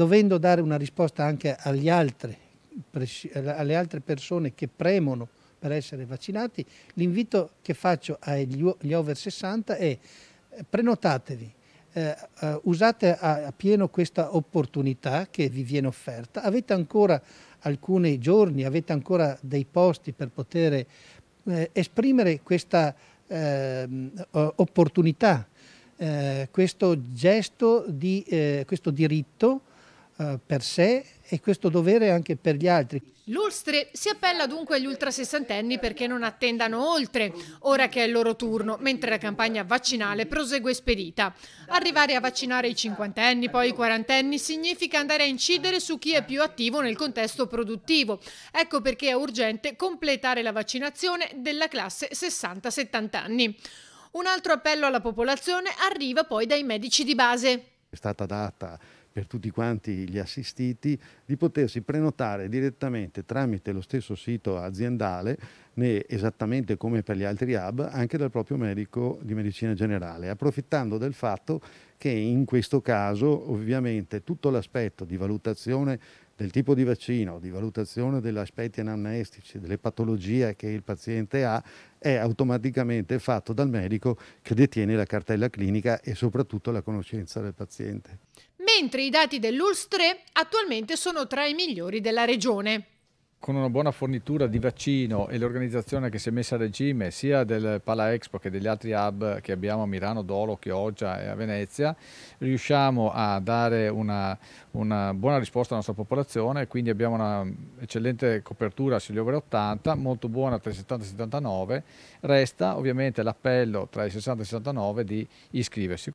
dovendo dare una risposta anche altri, alle altre persone che premono per essere vaccinati, l'invito che faccio agli over 60 è eh, prenotatevi, eh, eh, usate a, pieno questa opportunità che vi viene offerta, avete ancora alcuni giorni, avete ancora dei posti per poter esprimere questa ehm, opportunità, questo gesto di questo diritto eh, per sé e questo dovere anche per gli altri. L'Ulstre si appella dunque agli ultrasessantenni perché non attendano oltre, ora che è il loro turno, mentre la campagna vaccinale prosegue spedita. Arrivare a vaccinare i cinquantenni, poi i quarantenni, significa andare a incidere su chi è più attivo nel contesto produttivo. Ecco perché è urgente completare la vaccinazione della classe 60-70 anni. Un altro appello alla popolazione arriva poi dai medici di base è stata data per tutti quanti gli assistiti, di potersi prenotare direttamente tramite lo stesso sito aziendale, né esattamente come per gli altri hub, anche dal proprio medico di medicina generale, approfittando del fatto che in questo caso ovviamente tutto l'aspetto di valutazione del tipo di vaccino, di valutazione degli aspetti anamnestici, delle patologie che il paziente ha, è automaticamente fatto dal medico che detiene la cartella clinica e soprattutto la conoscenza del paziente. Mentre i dati dell'ULS 3 attualmente sono tra i migliori della regione con una buona fornitura di vaccino e l'organizzazione che si è messa a regime sia del Pala Expo che degli altri hub che abbiamo a Milano, Dolo, Chioggia e a Venezia, riusciamo a dare una, una buona risposta alla nostra popolazione, quindi abbiamo un'eccellente copertura sugli over 80, molto buona tra i 70 e i 79, resta ovviamente l'appello tra i 60 e i 69 di iscriversi.